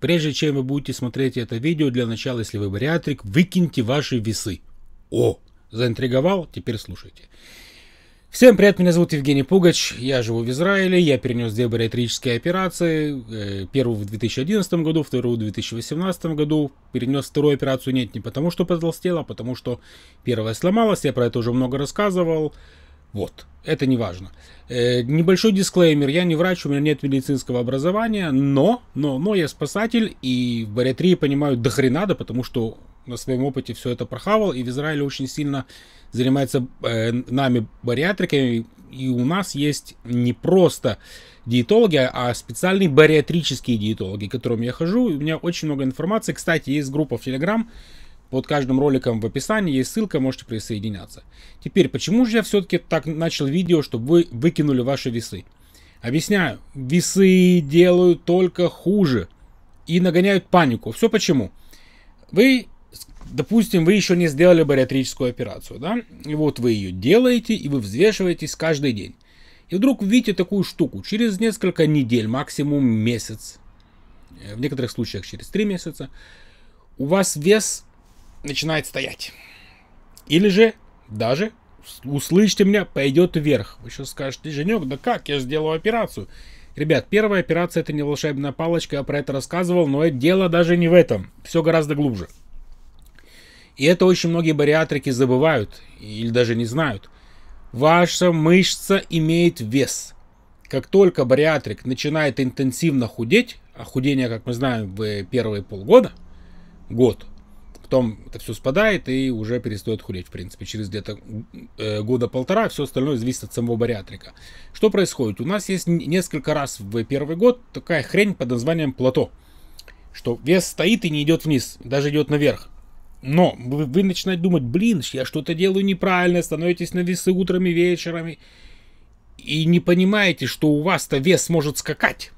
Прежде чем вы будете смотреть это видео, для начала, если вы бариатрик, выкиньте ваши весы. О, заинтриговал? Теперь слушайте. Всем привет, меня зовут Евгений Пугач, я живу в Израиле, я перенес две бариатрические операции, э, первую в 2011 году, вторую в 2018 году, перенес вторую операцию нет не потому, что потолстела, а потому что первая сломалась, я про это уже много рассказывал, вот, это не важно. Э, небольшой дисклеймер, я не врач, у меня нет медицинского образования, но, но, но я спасатель, и в бариатрии понимаю до хрена, да, потому что на своем опыте все это прохавал, и в Израиле очень сильно занимается э, нами бариатриками, и у нас есть не просто диетологи, а специальные бариатрические диетологи, к которым я хожу, и у меня очень много информации. Кстати, есть группа в Телеграм, под каждым роликом в описании есть ссылка, можете присоединяться. Теперь, почему же я все-таки так начал видео, чтобы вы выкинули ваши весы? Объясняю, весы делают только хуже и нагоняют панику. Все почему? Вы, допустим, вы еще не сделали бариатрическую операцию, да? И вот вы ее делаете, и вы взвешиваетесь каждый день. И вдруг видите такую штуку через несколько недель, максимум месяц, э, в некоторых случаях через три месяца, у вас вес начинает стоять. Или же даже, услышьте меня, пойдет вверх. Вы сейчас скажете, Женек, да как, я же сделал операцию. Ребят, первая операция это не волшебная палочка, я про это рассказывал, но это дело даже не в этом. Все гораздо глубже. И это очень многие бариатрики забывают или даже не знают. Ваша мышца имеет вес. Как только бариатрик начинает интенсивно худеть, а худение, как мы знаем, в первые полгода, год – потом это все спадает и уже перестает худеть, в принципе. Через где-то э, года полтора все остальное зависит от самого бариатрика. Что происходит? У нас есть несколько раз в первый год такая хрень под названием плато, что вес стоит и не идет вниз, даже идет наверх. Но вы, вы начинаете думать, блин, я что-то делаю неправильно, становитесь на весы утром и вечерами, и не понимаете, что у вас-то вес может скакать,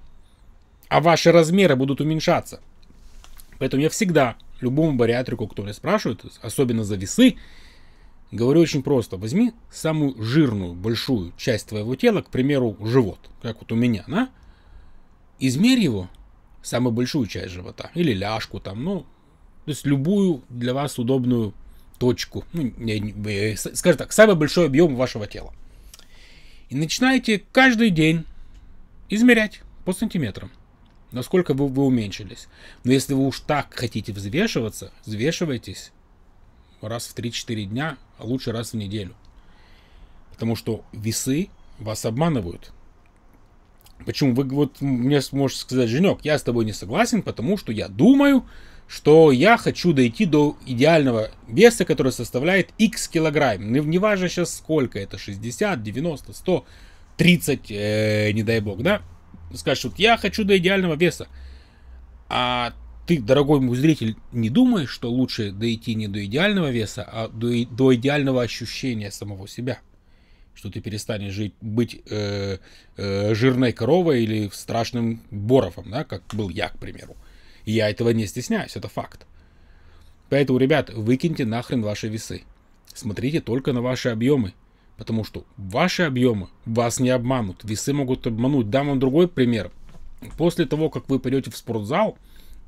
а ваши размеры будут уменьшаться. Поэтому я всегда любому бариатрику, кто меня спрашивает, особенно за весы, говорю очень просто. Возьми самую жирную, большую часть твоего тела, к примеру, живот, как вот у меня, да? Измерь его, самую большую часть живота, или ляжку там, ну, то есть любую для вас удобную точку, ну, не, не, э, скажем так, самый большой объем вашего тела. И начинаете каждый день измерять по сантиметрам насколько вы, вы уменьшились. Но если вы уж так хотите взвешиваться, взвешивайтесь раз в 3-4 дня, а лучше раз в неделю. Потому что весы вас обманывают. Почему? Вы вот мне можете сказать, Женек, я с тобой не согласен, потому что я думаю, что я хочу дойти до идеального веса, который составляет x килограмм. Не, не важно сейчас сколько это, 60, 90, 100, 30, э, не дай бог, да? скажут, я хочу до идеального веса. А ты, дорогой мой зритель, не думаешь, что лучше дойти не до идеального веса, а до, до идеального ощущения самого себя? Что ты перестанешь жить, быть э, э, жирной коровой или страшным боровом, да, как был я, к примеру. Я этого не стесняюсь, это факт. Поэтому, ребят, выкиньте нахрен ваши весы. Смотрите только на ваши объемы. Потому что ваши объемы вас не обманут. Весы могут обмануть. Дам вам другой пример. После того, как вы пойдете в спортзал,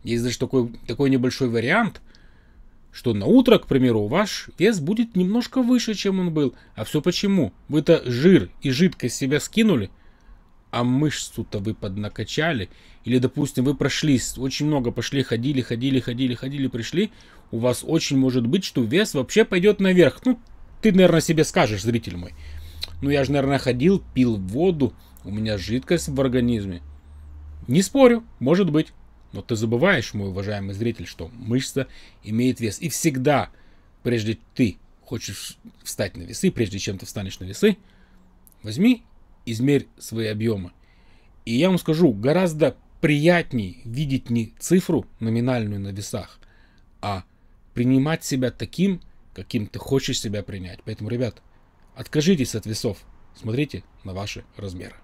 есть даже такой, такой небольшой вариант, что на утро, к примеру, ваш вес будет немножко выше, чем он был. А все почему? Вы-то жир и жидкость себя скинули, а мышцу-то вы поднакачали. Или, допустим, вы прошлись, очень много пошли, ходили, ходили, ходили, ходили, пришли. У вас очень может быть, что вес вообще пойдет наверх. Ну, ты, наверное, себе скажешь, зритель мой. Ну, я же, наверное, ходил, пил воду, у меня жидкость в организме. Не спорю, может быть. Но ты забываешь, мой уважаемый зритель, что мышца имеет вес. И всегда, прежде ты хочешь встать на весы, прежде чем ты встанешь на весы, возьми, измерь свои объемы. И я вам скажу, гораздо приятней видеть не цифру номинальную на весах, а принимать себя таким, каким ты хочешь себя принять. Поэтому, ребят, откажитесь от весов. Смотрите на ваши размеры.